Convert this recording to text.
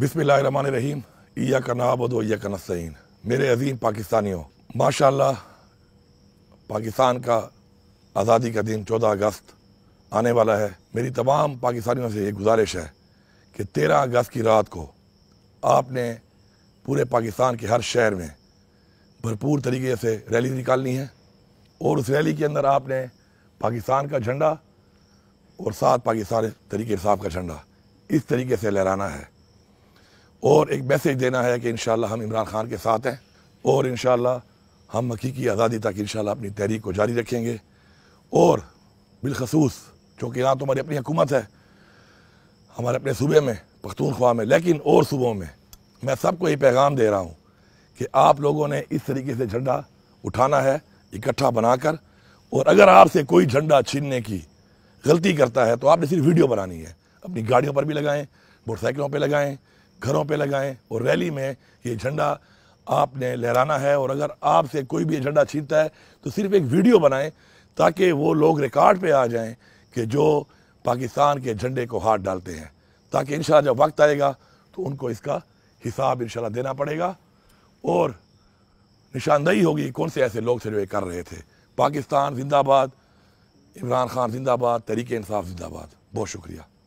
बिसमान रहीम ईया का नाबद या का नसैन मेरे अजीम पाकिस्तानियों माशा पाकिस्तान का आज़ादी का दिन 14 अगस्त आने वाला है मेरी तमाम पाकिस्तानियों से ये गुजारिश है कि 13 अगस्त की रात को आपने पूरे पाकिस्तान के हर शहर में भरपूर तरीके से रैली निकालनी है और उस रैली के अंदर आपने पाकिस्तान का झंडा और साथ पाकिस्तान तरीके साहब का झंडा इस तरीके से लहराना है और एक मैसेज देना है कि इन हम इमरान खान के साथ हैं और इन हम हकीकी आज़ादी तक इन अपनी तहरीक को जारी रखेंगे और बिलखसूस चूँकि यहाँ तो हमारी अपनी हुकूमत है हमारे अपने सूबे में पख्तूनख्वा में लेकिन और सूबों में मैं सबको ये पैगाम दे रहा हूँ कि आप लोगों ने इस तरीके से झंडा उठाना है इकट्ठा बनाकर और अगर आपसे कोई झंडा छीनने की गलती करता है तो आपने सिर्फ वीडियो बनानी है अपनी गाड़ियों पर भी लगाएं मोटरसाइकिलों पर लगाएं घरों पे लगाएं और रैली में ये झंडा आपने लहराना है और अगर आपसे कोई भी झंडा छीनता है तो सिर्फ एक वीडियो बनाएं ताकि वो लोग रिकॉर्ड पे आ जाएं कि जो पाकिस्तान के झंडे को हाथ डालते हैं ताकि इन जब वक्त आएगा तो उनको इसका हिसाब इन देना पड़ेगा और निशानदही होगी कौन से ऐसे लोग थे जो ये कर रहे थे पाकिस्तान जिंदाबाद इमरान खान जिंदाबाद तरीके इंसाफ जिंदाबाद बहुत शुक्रिया